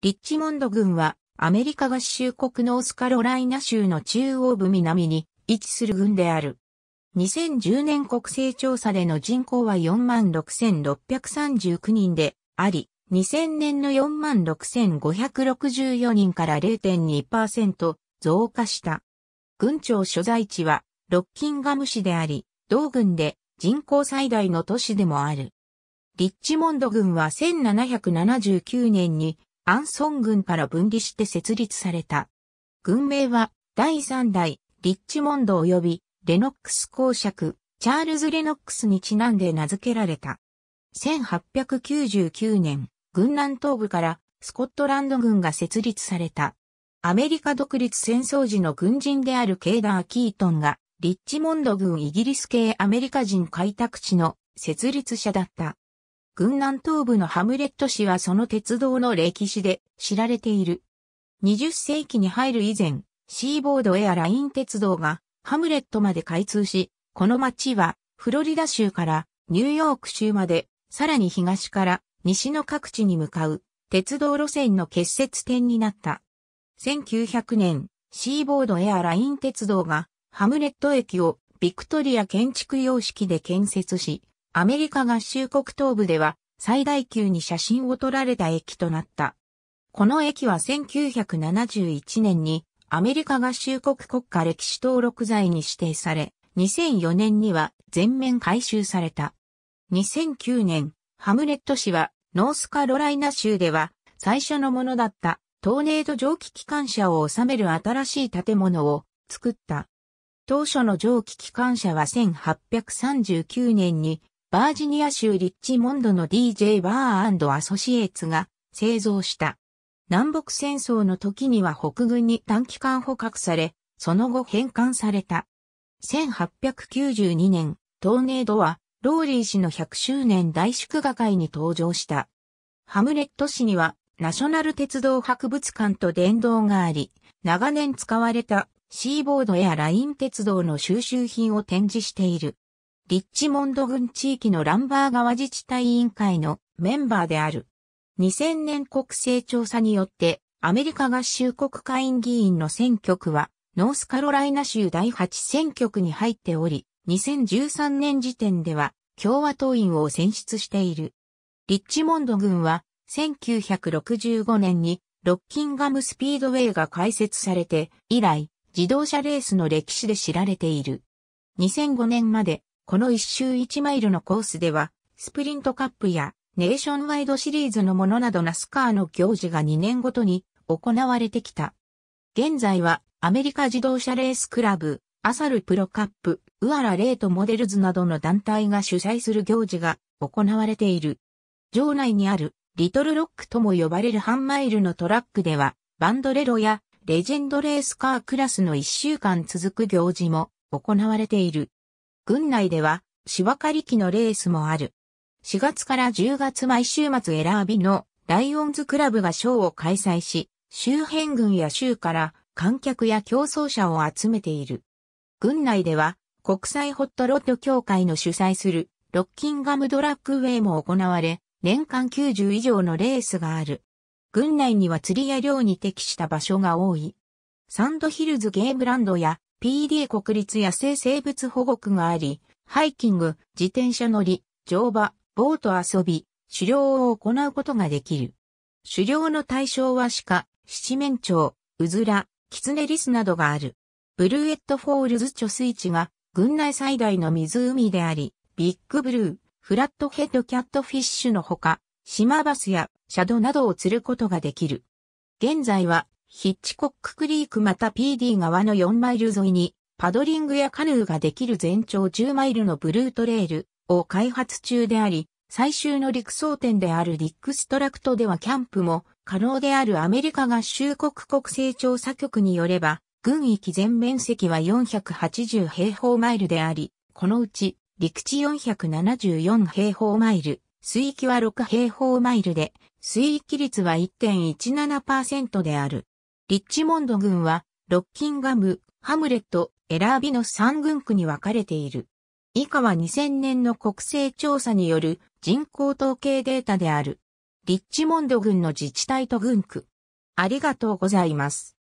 リッチモンド郡は、アメリカ合衆国ノースカロライナ州の中央部南に位置する郡である。2010年国勢調査での人口は46,639人であり、2000年の46,564人から0.2%増加した。郡庁所在地はロッキンガム市であり、同郡で人口最大の都市でもある。リッチモンド郡は1779年にアンソン軍から分離して設立された。軍名は第3代リッチモンド及びレノックス公爵、チャールズ・レノックスにちなんで名付けられた。1899年、軍南東部からスコットランド軍が設立された。アメリカ独立戦争時の軍人であるケーダー・キートンが、リッチモンド軍イギリス系アメリカ人開拓地の設立者だった。軍南東部のハムレット市はその鉄道の歴史で知られている。20世紀に入る以前、シーボードエアライン鉄道がハムレットまで開通し、この町はフロリダ州からニューヨーク州まで、さらに東から西の各地に向かう鉄道路線の結節点になった。1900年、シーボードエアライン鉄道がハムレット駅をビクトリア建築様式で建設し、アメリカ合衆国東部では最大級に写真を撮られた駅となった。この駅は1971年にアメリカ合衆国国家歴史登録罪に指定され、2004年には全面改修された。2009年、ハムレット市はノースカロライナ州では最初のものだったトーネード蒸気機関車を収める新しい建物を作った。当初の蒸気機関車は1839年にバージニア州リッチモンドの DJ バーアソシエーツが製造した。南北戦争の時には北軍に短期間捕獲され、その後返還された。1892年、トーネードは、ローリー氏の100周年大祝賀会に登場した。ハムレット氏には、ナショナル鉄道博物館と殿堂があり、長年使われたシーボードやライン鉄道の収集品を展示している。リッチモンド郡地域のランバー川自治体委員会のメンバーである。2000年国勢調査によって、アメリカ合衆国会員議員の選挙区は、ノースカロライナ州第8選挙区に入っており、2013年時点では共和党員を選出している。リッチモンド郡は1965年にロッキンガムスピードウェイが開設されて以来自動車レースの歴史で知られている。2005年までこの一周一マイルのコースでは、スプリントカップやネーションワイドシリーズのものなどナスカーの行事が2年ごとに行われてきた。現在はアメリカ自動車レースクラブ、アサルプロカップ、ウアラレートモデルズなどの団体が主催する行事が行われている。場内にあるリトルロックとも呼ばれる半マイルのトラックでは、バンドレロやレジェンドレースカークラスの1週間続く行事も行われている。郡内では、芝刈り機のレースもある。4月から10月毎週末選びのライオンズクラブがショーを開催し、周辺軍や州から観客や競争者を集めている。郡内では国際ホットロッド協会の主催するロッキンガムドラッグウェイも行われ、年間90以上のレースがある。郡内には釣りや漁に適した場所が多い。サンドヒルズゲームランドや p d 国立野生生物保護区があり、ハイキング、自転車乗り、乗馬、ボート遊び、狩猟を行うことができる。狩猟の対象は鹿、七面鳥、うずら、キツネリスなどがある。ブルーエットフォールズ貯水池が、群内最大の湖であり、ビッグブルー、フラットヘッドキャットフィッシュのほか、島バスやシャドなどを釣ることができる。現在はヒッチコッククリークまた PD 側の4マイル沿いに、パドリングやカヌーができる全長10マイルのブルートレールを開発中であり、最終の陸装店であるディックストラクトではキャンプも可能であるアメリカ合衆国国勢調査局によれば、軍域全面積は480平方マイルであり、このうち陸地474平方マイル、水域は6平方マイルで、水域率は1.17%である。リッチモンド軍は、ロッキンガム、ハムレット、エラービの3軍区に分かれている。以下は2000年の国勢調査による人口統計データである。リッチモンド軍の自治体と軍区。ありがとうございます。